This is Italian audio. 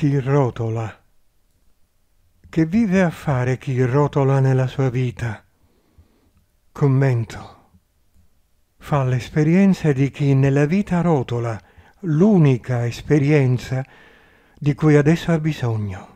chi rotola, che vive a fare chi rotola nella sua vita. Commento. Fa l'esperienza di chi nella vita rotola, l'unica esperienza di cui adesso ha bisogno.